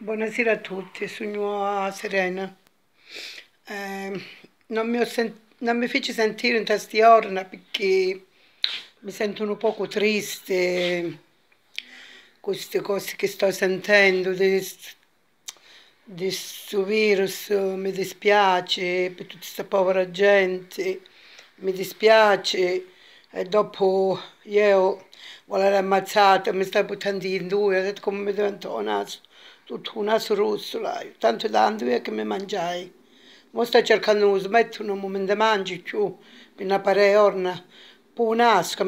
Buonasera a tutti, sono Serena. Eh, non, mi non, mi feci sentire in testiorna perché mi sento un poco triste queste cose che sto sentendo di questo virus. Mi dispiace per tutta questa povera gente, mi dispiace. E dopo io, voler ammazzata, mi stai buttando in due, ho detto come mi diventò naso თუნა სრუსლაი თანთ დანდვე კმე მანჯაი მოსტა ჩერქანუ ზმეთუნო მომენდემა ანჯიჩუ ბინა პარეორნა non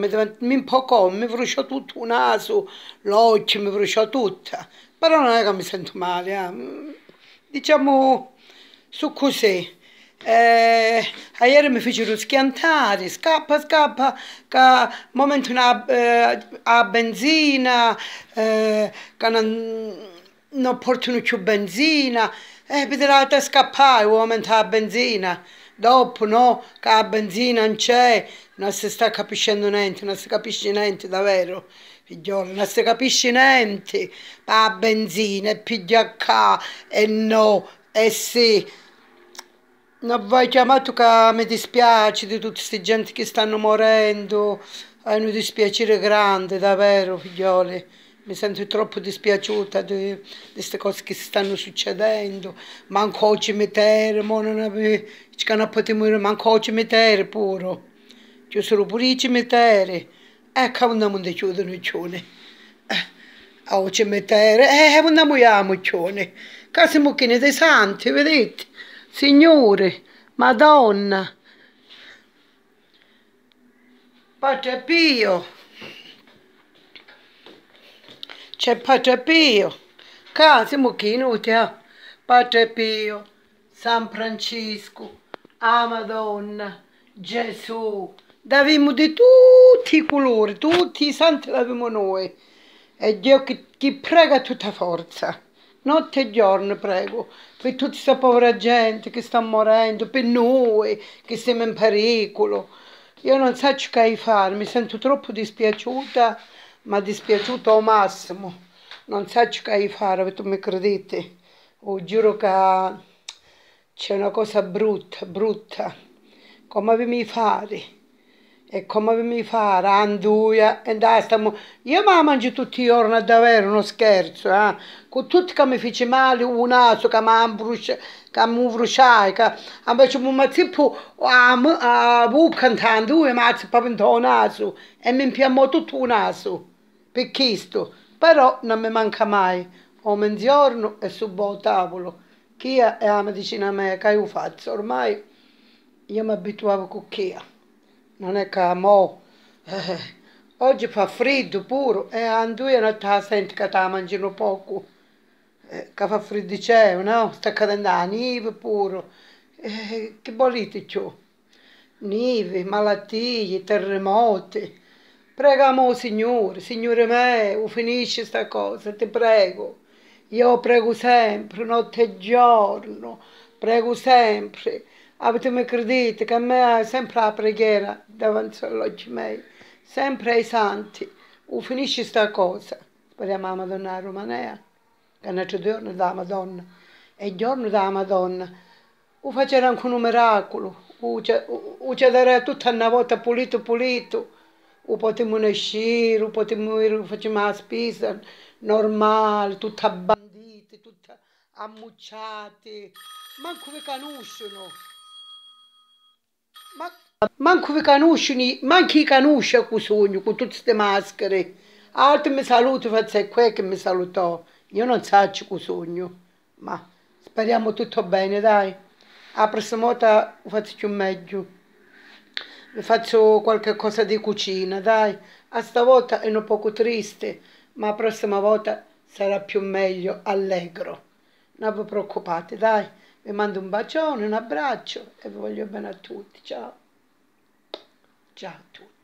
mi, mangi più, mi poco, mi bruciò tutto un naso, l'occhio mi bruciò tutta, però non è che mi sento male, eh. diciamo su così. Eh, ieri mi fecero schiantare, scappa, scappa, che momento una, eh, a benzina, eh, che non non portano più benzina e vedrete scappare uomini la benzina. Dopo no, che la benzina non c'è, non si sta capendo niente, non si capisce niente davvero, figliolo, non si capisce niente. Ma la benzina, e piglia qua, e no, e sì. Non vai chiamato che mi dispiace di tutte queste gente che stanno morendo, è eh, un dispiacere grande davvero, figlioli mi sento troppo dispiaciuta di, queste cose che stanno succedendo, manco oggi mi terra, manco oggi mi terra pure, ci sono pure i cimiteri, ecco eh, andiamo a chiudere il cione, a eh, cimitero, e eh, andiamo a cione, casi mucchini dei santi, vedete, signore, madonna, Padre Pio, c'è Padre Pio, casi mucchino te, Padre Pio, San Francesco, a Madonna, Gesù, davimo di tutti i colori, tutti i santi l'avevamo noi, e Dio che, che prega tutta forza notte e giorno prego per tutta questa povera gente che sta morendo, per noi che siamo in pericolo. Io non so che hai fare, mi sento troppo dispiaciuta mi è dispiaciuto al massimo, non so che fare, tu mi credete, oh, giuro che c'è una cosa brutta, brutta, come vi fare? E come mi fare? Anduia, e stiamo... Io mi mangio tutti i giorni, davvero, non scherzo, eh? Con tutto che mi fece male, un naso che mi brucia, che mi bruciai, che invece mi zippo a buca, anduia, mi zippo il naso, e mi impiamo tutto il naso per questo, però non mi manca mai, o mezzogiorno e subo al tavolo, che è la medicina mia che io faccio, ormai io mi abituavo con chia, non è che mo, eh, oggi fa freddo puro e a due non ti senti che ti mangiano poco, eh, che fa freddo c'è, no? Sta cadendo la neve puro, eh, che bollite ciò? Nive, malattie, terremoti, Pregamo il Signore, Signore me, finisci questa cosa, ti prego. Io prego sempre, notte e giorno, prego sempre. Avete mai credete che a me è sempre la preghiera davanti all'oggi mei, sempre ai santi. finisci questa cosa. Speriamo la Madonna Romanea, che è il giorno della Madonna, è il giorno della Madonna. O anche un miracolo, o ci darei tutta una volta pulito pulito putem ieși, putem facem aspisă, normal, tutta bandite, tutta ammucciate, manco vi conoscono. Ma, manco vi conoscono, manco i conosce cu sogno, cu tutte queste maschere. Altri mi salutano, forse è qui che mi salutò. Io non saccio cu sogno, ma speriamo tutto bene, dai. A prossima volta faccio meglio faccio qualche cosa di cucina, dai. A stavolta è un poco triste, ma la prossima volta sarà più meglio, allegro. Non vi preoccupate, dai. Vi mando un bacione, un abbraccio e vi voglio bene a tutti. Ciao. Ciao a tutti.